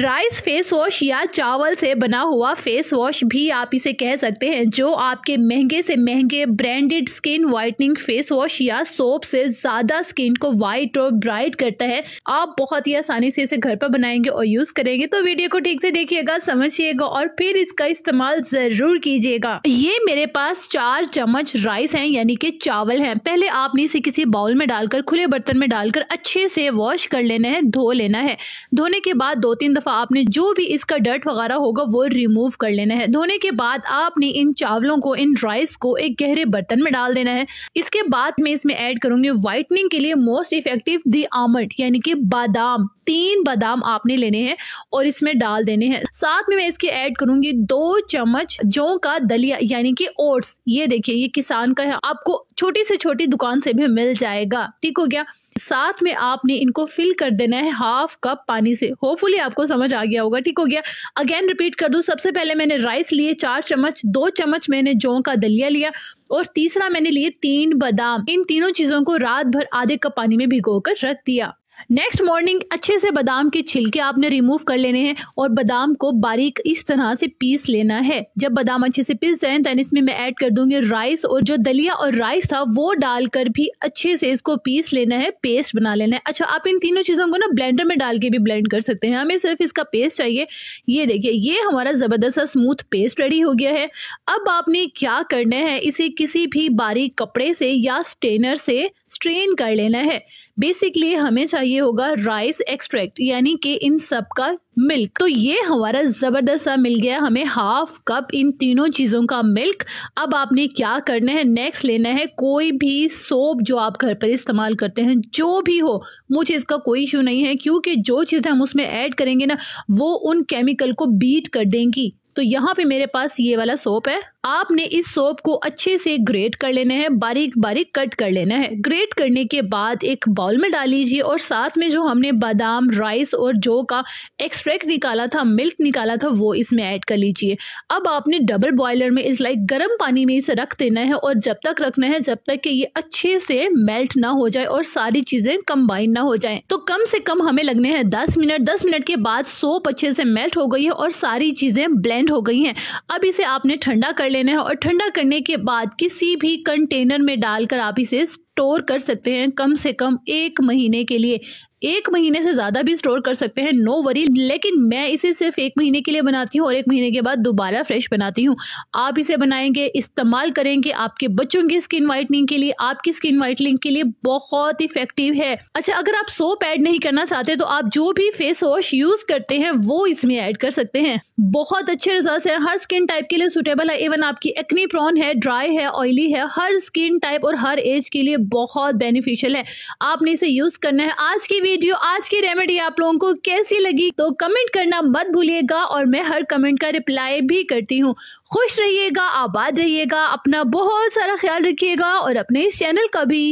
rice face wash या चावल से बना हुआ फेस वॉश भी आप इसे कह सकते हैं जो आपके महंगे से महंगे branded skin whitening face wash या सोप से ज्यादा स्किन को वाइट और ब्राइट करता है आप बहुत ही आसानी से इसे घर पर बनाएंगे और यूज करेंगे तो वीडियो को ठीक से देखिएगा समझिएगा और फिर इसका इस्तेमाल जरूर कीजिएगा ये मेरे पास चार चम्मच राइस है यानी की चावल है पहले आपने इसे किसी बाउल में डालकर खुले बर्तन में डालकर अच्छे से वॉश कर लेना है धो लेना है धोने के बाद दो तीन दफ़ा आपने जो भी इसका डर्ट वगैरह होगा वो रिमूव कर लेना है धोने के बाद आपने इन चावलों को इन राइस को एक गहरे बर्तन में डाल देना है इसके बाद में इसमें ऐड करूंगी वाइटनिंग के लिए मोस्ट इफेक्टिव दी आमट यानी कि बादाम तीन बादाम आपने लेने हैं और इसमें डाल देने हैं साथ में मैं इसके ऐड करूंगी दो चम्मच जौ का दलिया यानी कि ओट्स ये देखिए ये किसान का है आपको छोटी से छोटी दुकान से भी मिल जाएगा ठीक हो गया साथ में आपने इनको फिल कर देना है हाफ कप पानी से होपफुली आपको समझ आ गया होगा ठीक हो गया अगेन रिपीट कर दू सबसे पहले मैंने राइस लिए चार चम्मच दो चम्मच मैंने जौ का दलिया लिया और तीसरा मैंने लिए तीन बादाम इन तीनों चीजों को रात भर आधे कप पानी में भिगो कर रख दिया नेक्स्ट मॉर्निंग अच्छे से बादाम के छिलके आपने रिमूव कर लेने हैं और बादाम को बारीक इस तरह से पीस लेना है जब बादाम अच्छे से पीस जाए तो इसमें मैं ऐड कर दूंगी राइस और जो दलिया और राइस था वो डालकर भी अच्छे से इसको पीस लेना है पेस्ट बना लेना है अच्छा आप इन तीनों चीज़ों को ना ब्लेंडर में डाल के भी ब्लेंड कर सकते हैं हमें सिर्फ इसका पेस्ट चाहिए ये देखिए ये हमारा ज़बरदस्त स्मूथ पेस्ट रेडी हो गया है अब आपने क्या करना है इसे किसी भी बारीक कपड़े से या स्ट्रेनर से स्ट्रेन कर लेना है बेसिकली हमें चाहिए होगा राइस एक्सट्रैक्ट यानी कि इन सब का मिल्क तो ये हमारा ज़बरदस्त सा मिल गया हमें हाफ कप इन तीनों चीज़ों का मिल्क अब आपने क्या करना है नेक्स्ट लेना है कोई भी सोप जो आप घर पर इस्तेमाल करते हैं जो भी हो मुझे इसका कोई इशू नहीं है क्योंकि जो चीज़ें हम उसमें ऐड करेंगे ना वो उन केमिकल को बीट कर देंगी तो यहाँ पे मेरे पास ये वाला सोप है आपने इस सोप को अच्छे से ग्रेट कर लेना है बारीक बारीक कट कर लेना है ग्रेट करने के बाद एक बाउल में डाल लीजिए और साथ में जो हमने बादाम राइस और जो का एक्सट्रैक्ट निकाला था मिल्क निकाला था वो इसमें ऐड कर लीजिए अब आपने डबल बॉयलर में इस लाइक गर्म पानी में इसे रख देना है और जब तक रखना है जब तक कि ये अच्छे से मेल्ट ना हो जाए और सारी चीज़ें कंबाइन ना हो जाए तो कम से कम हमें लगने हैं दस मिनट दस मिनट के बाद सोप अच्छे से मेल्ट हो गई है और सारी चीज़ें ब्लेंड हो गई है अब इसे आपने ठंडा कर लेना है और ठंडा करने के बाद किसी भी कंटेनर में डालकर आप इसे स्टोर कर सकते हैं कम से कम एक महीने के लिए एक महीने से ज़्यादा भी स्टोर कर सकते हैं नो वरी लेकिन मैं इसे सिर्फ एक महीने के लिए बनाती हूँ और एक महीने के बाद दोबारा फ्रेश बनाती हूँ आप इसे बनाएंगे इस्तेमाल करेंगे आपके बच्चों की स्किन व्हाइटनिंग के लिए आपकी स्किन व्हाइटनिंग के लिए बहुत इफेक्टिव है अच्छा अगर आप सोप ऐड नहीं करना चाहते तो आप जो भी फेस वॉश यूज करते हैं वो इसमें ऐड कर सकते हैं बहुत अच्छे रिजल्ट है हर स्किन टाइप के लिए सुटेबल है इवन आपकी एक्नी प्रॉन है ड्राई है ऑयली है हर स्किन टाइप और हर एज के लिए बहुत बेनिफिशियल है आपने इसे यूज करना है आज की वीडियो आज की रेमेडी आप लोगों को कैसी लगी तो कमेंट करना मत भूलिएगा और मैं हर कमेंट का रिप्लाई भी करती हूँ खुश रहिएगा आबाद रहिएगा अपना बहुत सारा ख्याल रखिएगा और अपने इस चैनल का भी